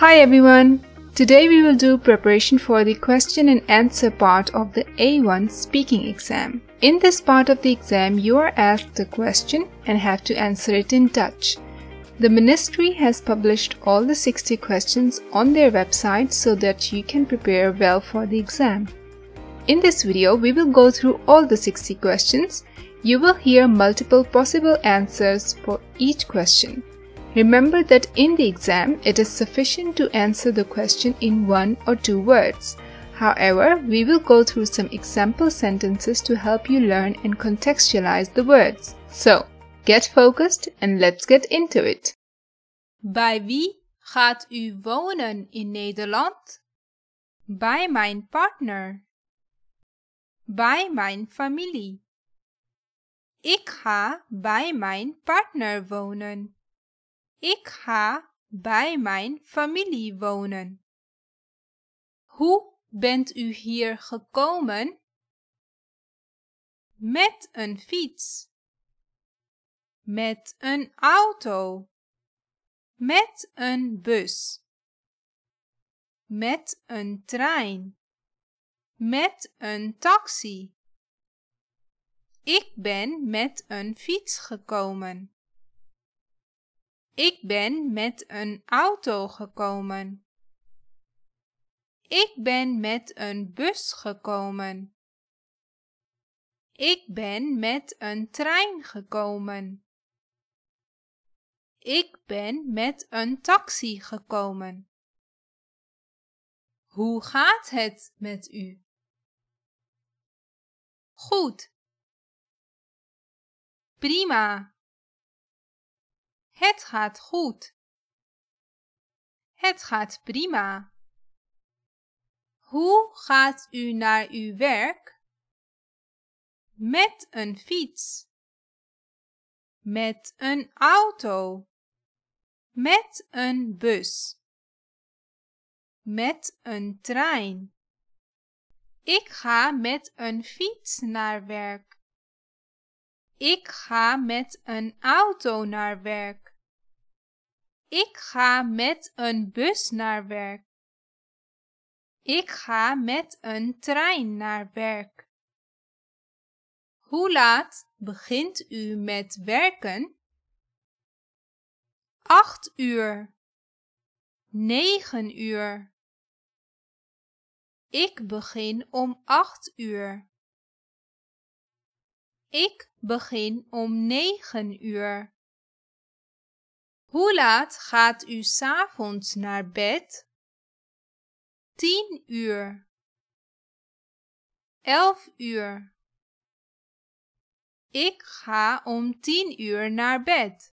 Hi everyone! Today we will do preparation for the question and answer part of the A1 speaking exam. In this part of the exam, you are asked a question and have to answer it in Dutch. The ministry has published all the 60 questions on their website so that you can prepare well for the exam. In this video, we will go through all the 60 questions. You will hear multiple possible answers for each question. Remember that in the exam, it is sufficient to answer the question in one or two words. However, we will go through some example sentences to help you learn and contextualize the words. So, get focused and let's get into it. Bij wie gaat u wonen in Nederland? Bij mijn partner. Bij mijn familie. Ik ga bij mijn partner wonen. Ik ga bij mijn familie wonen. Hoe bent u hier gekomen? Met een fiets. Met een auto. Met een bus. Met een trein. Met een taxi. Ik ben met een fiets gekomen. Ik ben met een auto gekomen. Ik ben met een bus gekomen. Ik ben met een trein gekomen. Ik ben met een taxi gekomen. Hoe gaat het met u? Goed. Prima. Het gaat goed. Het gaat prima. Hoe gaat u naar uw werk? Met een fiets. Met een auto. Met een bus. Met een trein. Ik ga met een fiets naar werk. Ik ga met een auto naar werk. Ik ga met een bus naar werk. Ik ga met een trein naar werk. Hoe laat begint u met werken? Acht uur. Negen uur. Ik begin om acht uur. Ik begin om negen uur. Hoe laat gaat u s'avonds naar bed? Tien uur. Elf uur. Ik ga om tien uur naar bed.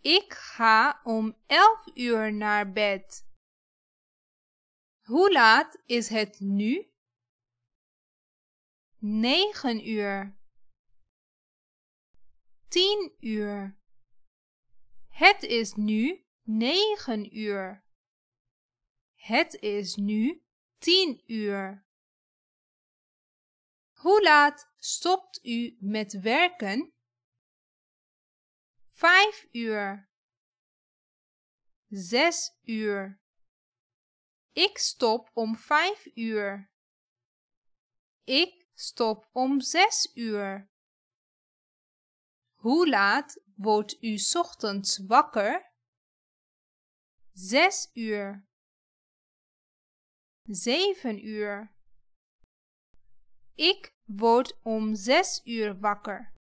Ik ga om elf uur naar bed. Hoe laat is het nu? Negen uur tien uur. Het is nu negen uur. Het is nu tien uur. Hoe laat stopt u met werken? Vijf uur. Zes uur. Ik stop om vijf uur. Ik stop om zes uur. Hoe laat wordt u ochtends wakker? Zes uur. Zeven uur. Ik word om zes uur wakker.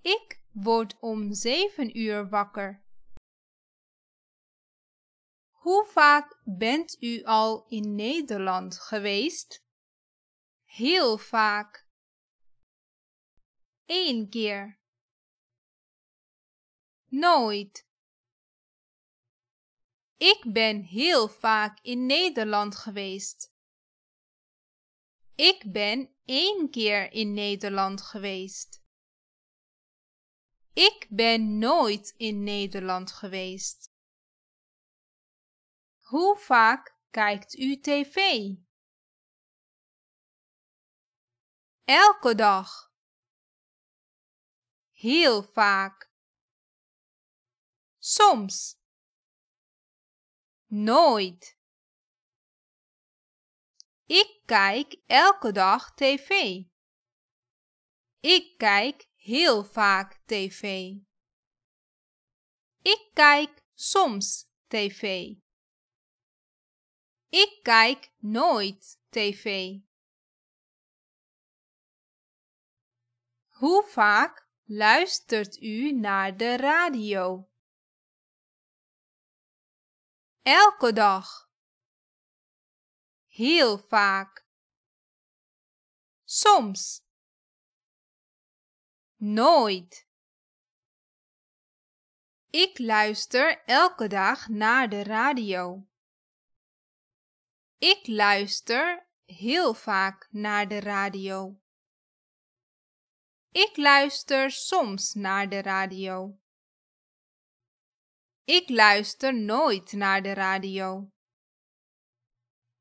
Ik word om zeven uur wakker. Hoe vaak bent u al in Nederland geweest? Heel vaak. Een keer. Nooit. Ik ben heel vaak in Nederland geweest. Ik ben één keer in Nederland geweest. Ik ben nooit in Nederland geweest. Hoe vaak kijkt u tv? Elke dag heel vaak. Soms. Nooit. Ik kijk elke dag tv. Ik kijk heel vaak tv. Ik kijk soms tv. Ik kijk nooit tv. Hoe vaak Luistert u naar de radio? Elke dag. Heel vaak. Soms. Nooit. Ik luister elke dag naar de radio. Ik luister heel vaak naar de radio. Ik luister soms naar de radio. Ik luister nooit naar de radio.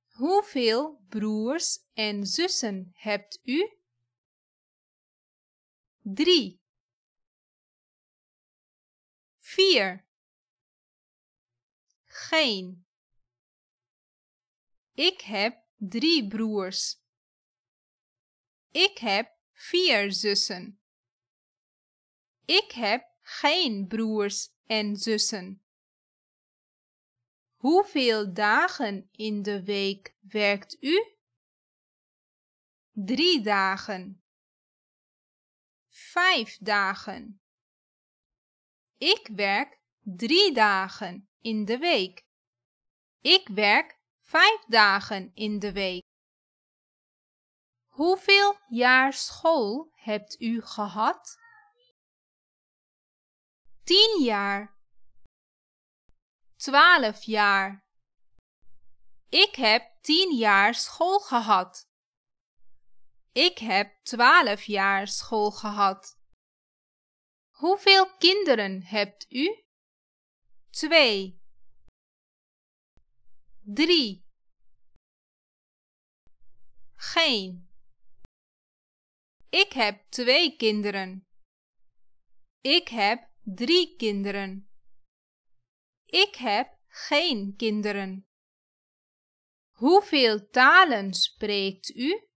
Hoeveel broers en zussen hebt u? Drie. Vier. Geen Ik heb drie broers. Ik heb vier zussen. Ik heb geen broers en zussen. Hoeveel dagen in de week werkt u? Drie dagen. Vijf dagen. Ik werk drie dagen in de week. Ik werk vijf dagen in de week. Hoeveel jaar school hebt u gehad? Tien jaar. Twaalf jaar. Ik heb tien jaar school gehad. Ik heb twaalf jaar school gehad. Hoeveel kinderen hebt u? Twee. Drie. Geen. Ik heb twee kinderen. Ik heb drie kinderen. Ik heb geen kinderen. Hoeveel talen spreekt u?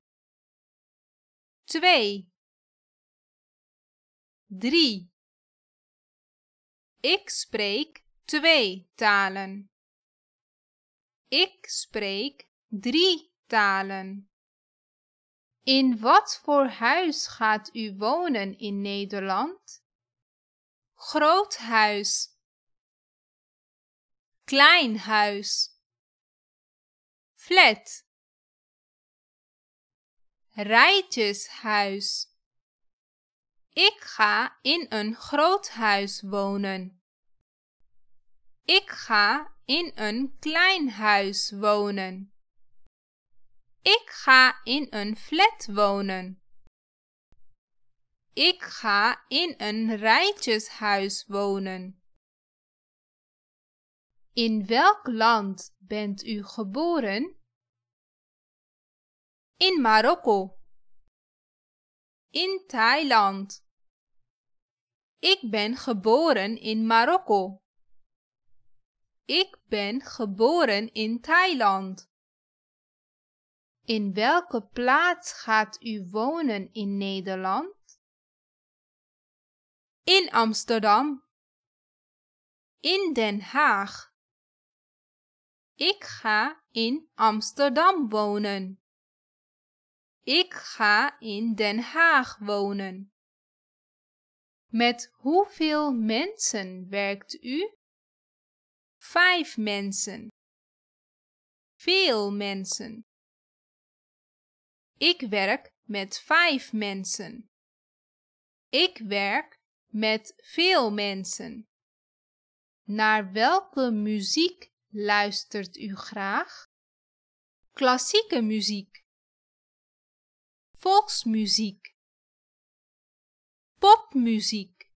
Twee. Drie. Ik spreek twee talen. Ik spreek drie talen. In wat voor huis gaat u wonen in Nederland? Groot huis. Klein huis. Flat. Rijtjeshuis. Ik ga in een groot huis wonen. Ik ga in een klein huis wonen. Ik ga in een flat wonen. Ik ga in een rijtjeshuis wonen. In welk land bent u geboren? In Marokko. In Thailand. Ik ben geboren in Marokko. Ik ben geboren in Thailand. In welke plaats gaat u wonen in Nederland? In Amsterdam. In Den Haag. Ik ga in Amsterdam wonen. Ik ga in Den Haag wonen. Met hoeveel mensen werkt u? Vijf mensen. Veel mensen. Ik werk met vijf mensen. Ik werk met veel mensen. Naar welke muziek luistert u graag? Klassieke muziek, volksmuziek, popmuziek.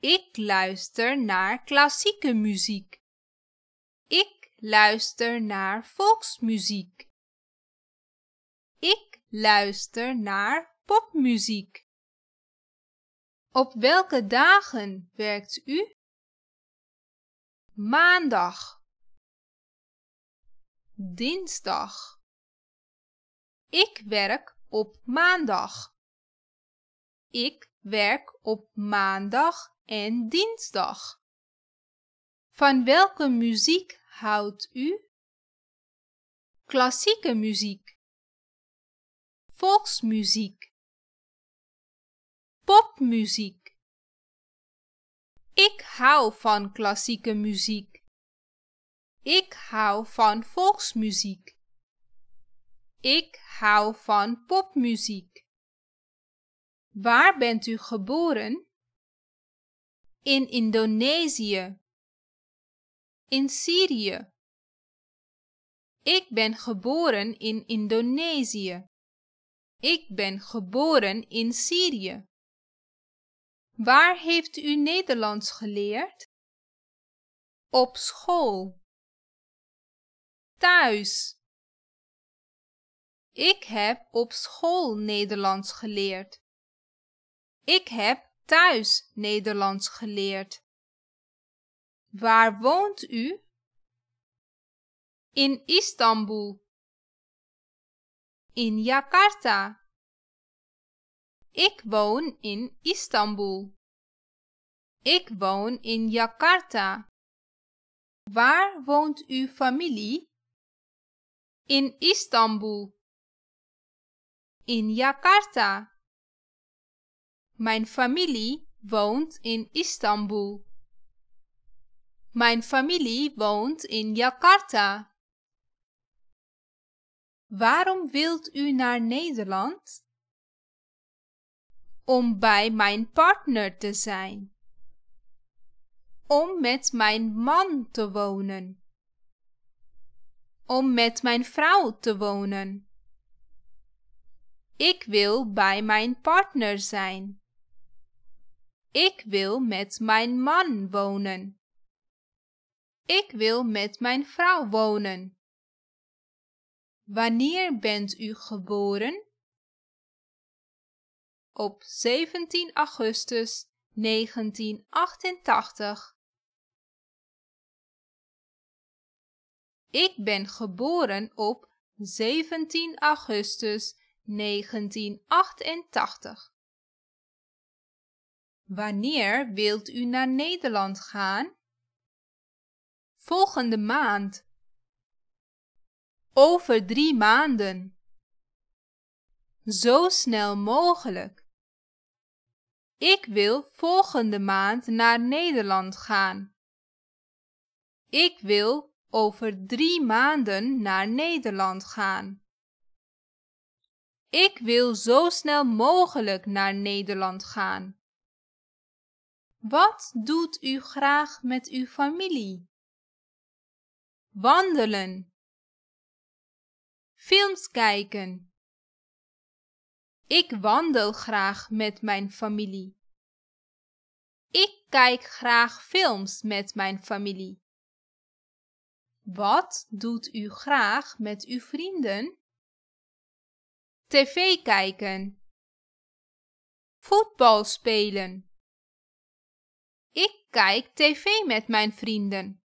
Ik luister naar klassieke muziek. Ik luister naar volksmuziek. Luister naar popmuziek. Op welke dagen werkt u? Maandag. Dinsdag. Ik werk op maandag. Ik werk op maandag en dinsdag. Van welke muziek houdt u? Klassieke muziek volksmuziek, popmuziek. Ik hou van klassieke muziek. Ik hou van volksmuziek. Ik hou van popmuziek. Waar bent u geboren? In Indonesië. In Syrië. Ik ben geboren in Indonesië. Ik ben geboren in Syrië. Waar heeft u Nederlands geleerd? Op school. Thuis. Ik heb op school Nederlands geleerd. Ik heb thuis Nederlands geleerd. Waar woont u? In Istanbul in Jakarta. Ik woon in Istanbul. Ik woon in Jakarta. Waar woont uw familie? In Istanbul. In Jakarta. Mijn familie woont in Istanbul. Mijn familie woont in Jakarta. Waarom wilt u naar Nederland? Om bij mijn partner te zijn. Om met mijn man te wonen. Om met mijn vrouw te wonen. Ik wil bij mijn partner zijn. Ik wil met mijn man wonen. Ik wil met mijn vrouw wonen. Wanneer bent u geboren? Op 17 augustus 1988. Ik ben geboren op 17 augustus 1988. Wanneer wilt u naar Nederland gaan? Volgende maand over drie maanden. Zo snel mogelijk. Ik wil volgende maand naar Nederland gaan. Ik wil over drie maanden naar Nederland gaan. Ik wil zo snel mogelijk naar Nederland gaan. Wat doet u graag met uw familie? Wandelen films kijken. Ik wandel graag met mijn familie. Ik kijk graag films met mijn familie. Wat doet u graag met uw vrienden? TV kijken. Voetbal spelen. Ik kijk tv met mijn vrienden.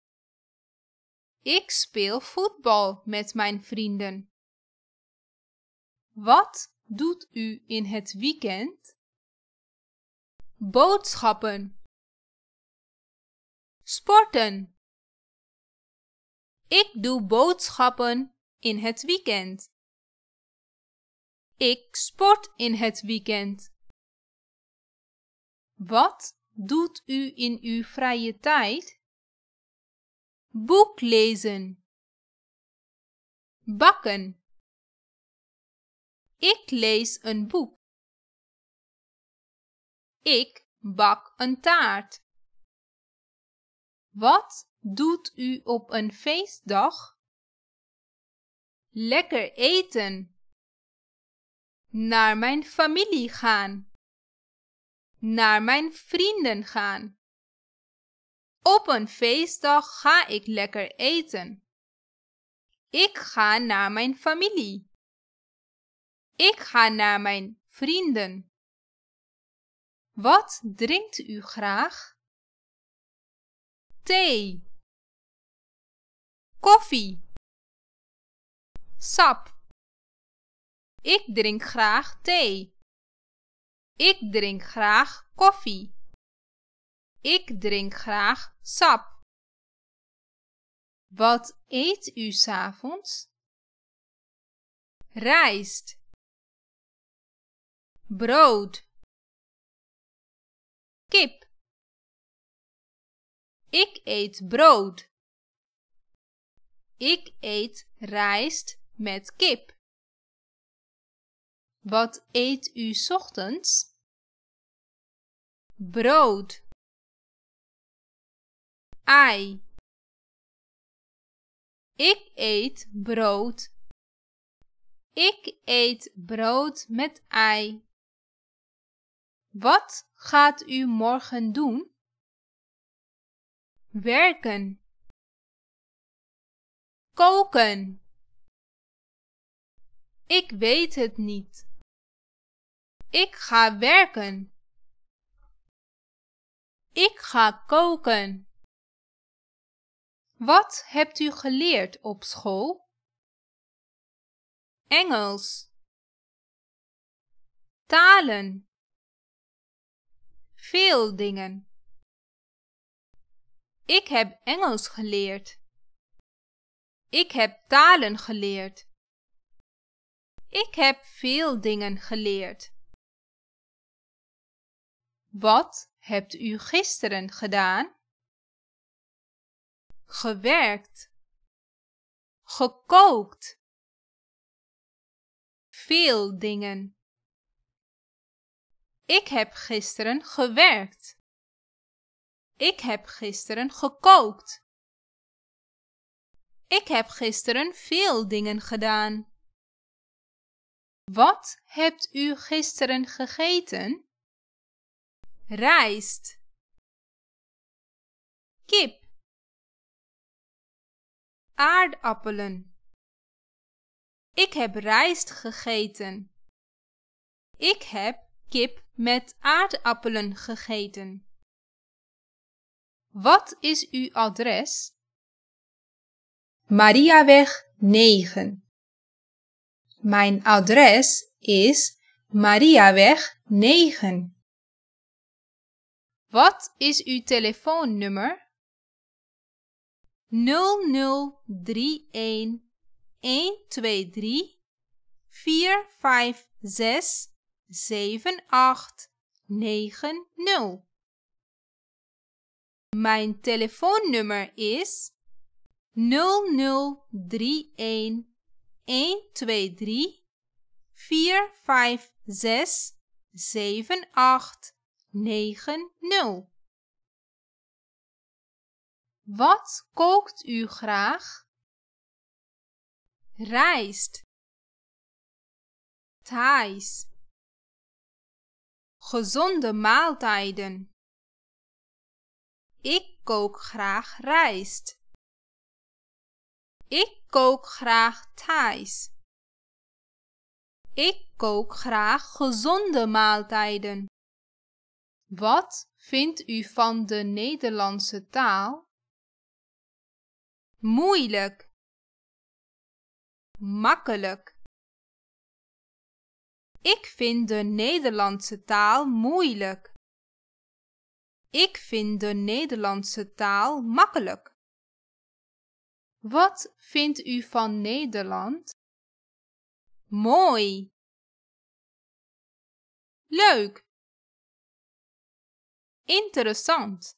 Ik speel voetbal met mijn vrienden. Wat doet u in het weekend? Boodschappen. Sporten. Ik doe boodschappen in het weekend. Ik sport in het weekend. Wat doet u in uw vrije tijd? Boek lezen. Bakken. Ik lees een boek. Ik bak een taart. Wat doet u op een feestdag? Lekker eten. Naar mijn familie gaan. Naar mijn vrienden gaan. Op een feestdag ga ik lekker eten. Ik ga naar mijn familie. Ik ga naar mijn vrienden. Wat drinkt u graag? Thee. Koffie. Sap. Ik drink graag thee. Ik drink graag koffie. Ik drink graag sap. Wat eet u s'avonds? Rijst brood kip ik eet brood ik eet rijst met kip wat eet u ochtends brood ei ik eet brood ik eet brood met ei wat gaat u morgen doen? Werken. Koken. Ik weet het niet. Ik ga werken. Ik ga koken. Wat hebt u geleerd op school? Engels. Talen veel dingen. Ik heb Engels geleerd. Ik heb talen geleerd. Ik heb veel dingen geleerd. Wat hebt u gisteren gedaan? Gewerkt. Gekookt. Veel dingen. Ik heb gisteren gewerkt. Ik heb gisteren gekookt. Ik heb gisteren veel dingen gedaan. Wat hebt u gisteren gegeten? Rijst. Kip. Aardappelen. Ik heb rijst gegeten. Ik heb kip met aardappelen gegeten. Wat is uw adres? Mariaweg 9. Mijn adres is Mariaweg 9. Wat is uw telefoonnummer? 0031 123 456 zeven, acht, Mijn telefoonnummer is 0031 123 456 7890. Wat kookt u graag? Rijst. Thais. Gezonde maaltijden. Ik kook graag rijst. Ik kook graag Thais. Ik kook graag gezonde maaltijden. Wat vindt u van de Nederlandse taal? Moeilijk. Makkelijk. Ik vind de Nederlandse taal moeilijk. Ik vind de Nederlandse taal makkelijk. Wat vindt u van Nederland? Mooi. Leuk. Interessant.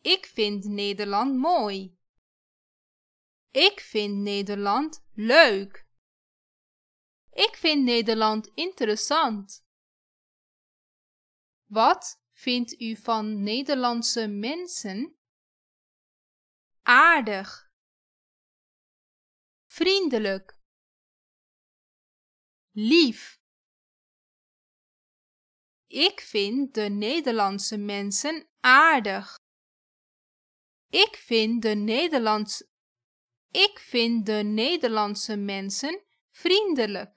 Ik vind Nederland mooi. Ik vind Nederland leuk. Ik vind Nederland interessant. Wat vindt u van Nederlandse mensen? Aardig. Vriendelijk. Lief. Ik vind de Nederlandse mensen aardig. Ik vind de Nederlandse Ik vind de Nederlandse mensen vriendelijk.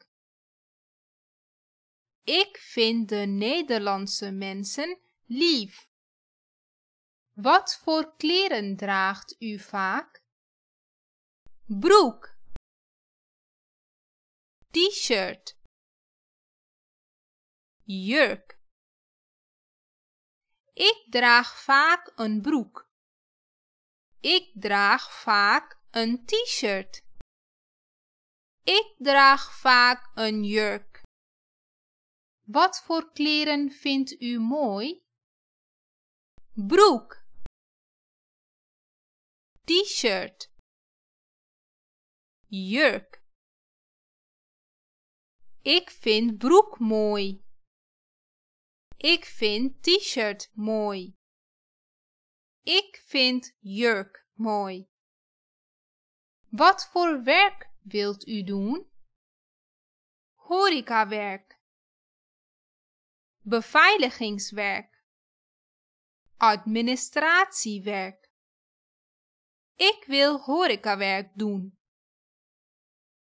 Ik vind de Nederlandse mensen lief. Wat voor kleren draagt u vaak? Broek. T-shirt. Jurk. Ik draag vaak een broek. Ik draag vaak een t-shirt. Ik draag vaak een jurk. Wat voor kleren vindt u mooi? Broek. T-shirt. Jurk. Ik vind broek mooi. Ik vind t-shirt mooi. Ik vind jurk mooi. Wat voor werk wilt u doen? Horecawerk beveiligingswerk, administratiewerk. Ik wil horecawerk doen.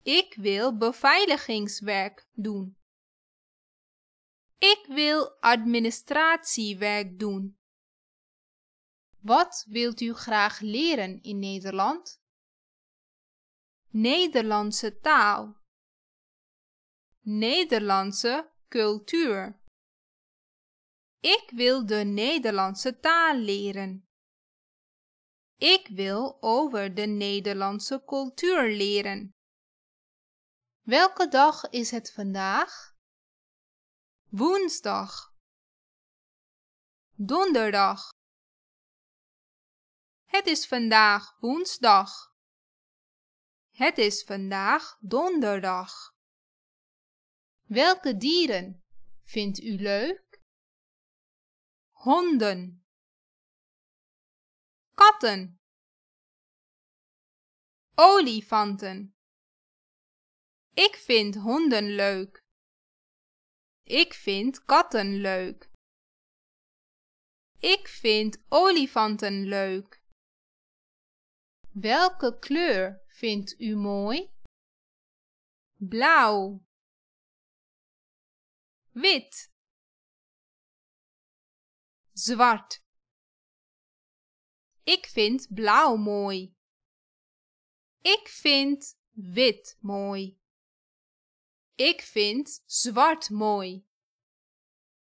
Ik wil beveiligingswerk doen. Ik wil administratiewerk doen. Wat wilt u graag leren in Nederland? Nederlandse taal. Nederlandse cultuur. Ik wil de Nederlandse taal leren. Ik wil over de Nederlandse cultuur leren. Welke dag is het vandaag? Woensdag. Donderdag. Het is vandaag woensdag. Het is vandaag donderdag. Welke dieren vindt u leuk? honden, katten, olifanten. Ik vind honden leuk. Ik vind katten leuk. Ik vind olifanten leuk. Welke kleur vindt u mooi? Blauw. Wit zwart. Ik vind blauw mooi. Ik vind wit mooi. Ik vind zwart mooi.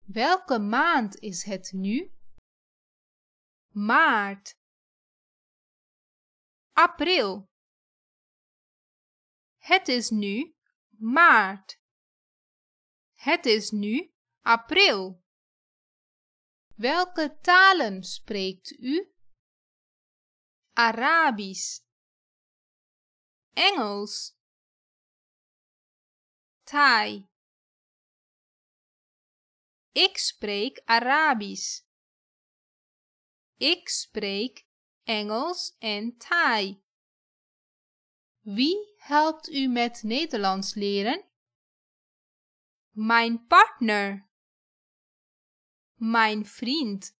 Welke maand is het nu? Maart. April. Het is nu maart. Het is nu april. Welke talen spreekt u? Arabisch, Engels, Thai. Ik spreek Arabisch. Ik spreek Engels en Thai. Wie helpt u met Nederlands leren? Mijn partner. Mijn vriend.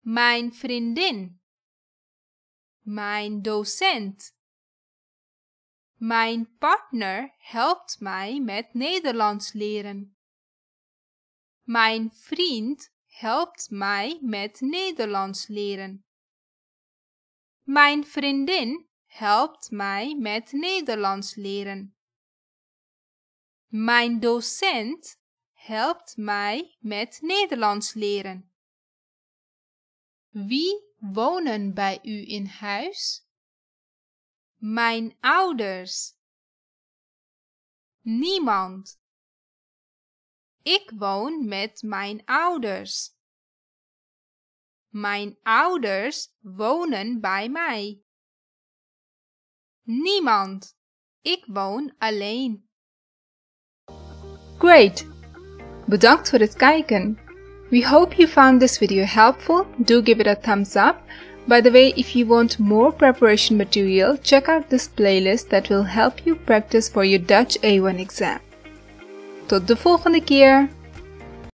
Mijn vriendin. Mijn docent. Mijn partner helpt mij met Nederlands leren. Mijn vriend helpt mij met Nederlands leren. Mijn vriendin helpt mij met Nederlands leren. Mijn docent helpt mij met Nederlands leren. Wie wonen bij u in huis? Mijn ouders. Niemand. Ik woon met mijn ouders. Mijn ouders wonen bij mij. Niemand. Ik woon alleen. Great! Bedankt voor het kijken! We hope you found this video helpful. Do give it a thumbs up. By the way, if you want more preparation material, check out this playlist that will help you practice for your Dutch A1 exam. Tot de volgende keer!